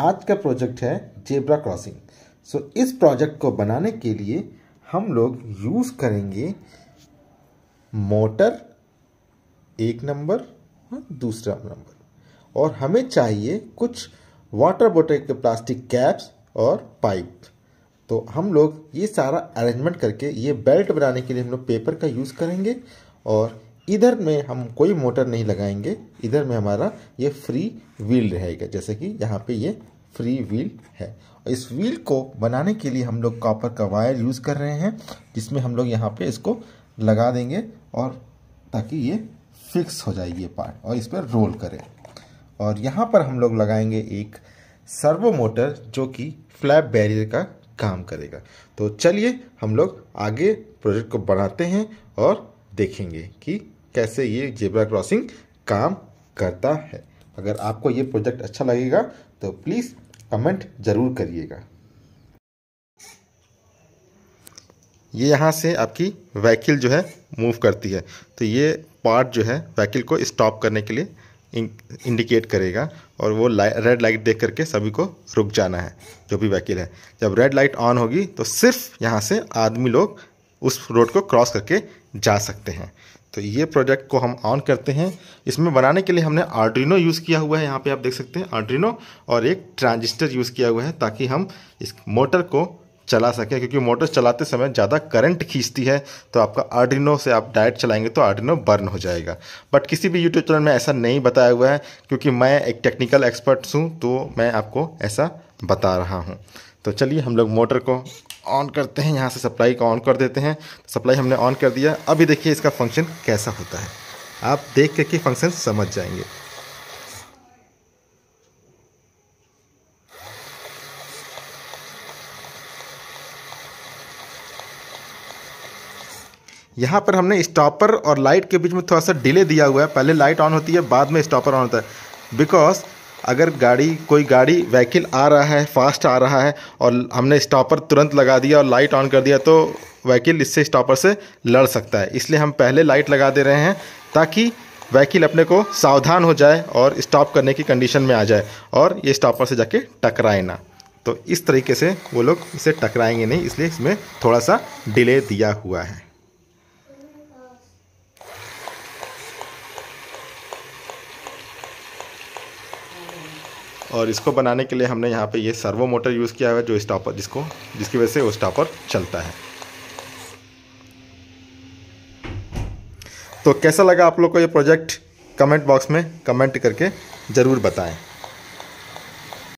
आज का प्रोजेक्ट है जेब्रा क्रॉसिंग सो so, इस प्रोजेक्ट को बनाने के लिए हम लोग यूज़ करेंगे मोटर एक नंबर हाँ, दूसरा नंबर और हमें चाहिए कुछ वाटर बोटल के प्लास्टिक कैप्स और पाइप तो हम लोग ये सारा अरेंजमेंट करके ये बेल्ट बनाने के लिए हम लोग पेपर का यूज़ करेंगे और इधर में हम कोई मोटर नहीं लगाएंगे इधर में हमारा ये फ्री व्हील रहेगा जैसे कि यहाँ पे ये फ्री व्हील है इस व्हील को बनाने के लिए हम लोग कॉपर का वायर यूज़ कर रहे हैं जिसमें हम लोग यहाँ पे इसको लगा देंगे और ताकि ये फिक्स हो जाए ये पार्ट और इस पर रोल करें और यहाँ पर हम लोग लगाएंगे एक सर्वो मोटर जो कि फ्लैप बैरियर का काम करेगा तो चलिए हम लोग आगे प्रोजेक्ट को बढ़ाते हैं और देखेंगे कि कैसे ये जेबरा क्रॉसिंग काम करता है अगर आपको ये प्रोजेक्ट अच्छा लगेगा तो प्लीज़ कमेंट ज़रूर करिएगा ये यहाँ से आपकी वैकिल जो है मूव करती है तो ये पार्ट जो है वैकिल को स्टॉप करने के लिए इंडिकेट करेगा और वो लाइ रेड लाइट देख करके सभी को रुक जाना है जो भी वैकिल है जब रेड लाइट ऑन होगी तो सिर्फ यहाँ से आदमी लोग उस रोड को क्रॉस करके जा सकते हैं तो ये प्रोजेक्ट को हम ऑन करते हैं इसमें बनाने के लिए हमने आर्ड्रीनो यूज़ किया हुआ है यहाँ पे आप देख सकते हैं आर्ड्रिनो और एक ट्रांजिस्टर यूज़ किया हुआ है ताकि हम इस मोटर को चला सकें क्योंकि मोटर चलाते समय ज़्यादा करंट खींचती है तो आपका आर्ड्रिनो से आप डायरेक्ट चलाएंगे तो आर्ड्रिनो बर्न हो जाएगा बट किसी भी यूट्यूब चैनल में ऐसा नहीं बताया हुआ है क्योंकि मैं एक टेक्निकल एक्सपर्ट्स हूँ तो मैं आपको ऐसा बता रहा हूँ तो चलिए हम लोग मोटर को ऑन करते हैं यहाँ से सप्लाई का ऑन कर देते हैं सप्लाई तो हमने ऑन कर दिया अभी देखिए इसका फंक्शन कैसा होता है आप देख करके फंक्शन समझ जाएंगे यहाँ पर हमने स्टॉपर और लाइट के बीच में थोड़ा सा डिले दिया हुआ है पहले लाइट ऑन होती है बाद में स्टॉपर ऑन होता है बिकॉज अगर गाड़ी कोई गाड़ी व्हीकिल आ रहा है फास्ट आ रहा है और हमने स्टॉपर तुरंत लगा दिया और लाइट ऑन कर दिया तो व्हीकिल इससे स्टॉपर से लड़ सकता है इसलिए हम पहले लाइट लगा दे रहे हैं ताकि व्हीकिल अपने को सावधान हो जाए और स्टॉप करने की कंडीशन में आ जाए और ये स्टॉपर से जाके टकराए ना तो इस तरीके से वो लोग इसे टकराएंगे नहीं इसलिए इसमें थोड़ा सा डिले दिया हुआ है और इसको बनाने के लिए हमने यहाँ पे ये सर्वो मोटर यूज़ किया है जो स्टॉपर जिसको जिसकी वजह से वो स्टॉपर चलता है तो कैसा लगा आप लोग को ये प्रोजेक्ट कमेंट बॉक्स में कमेंट करके ज़रूर बताएं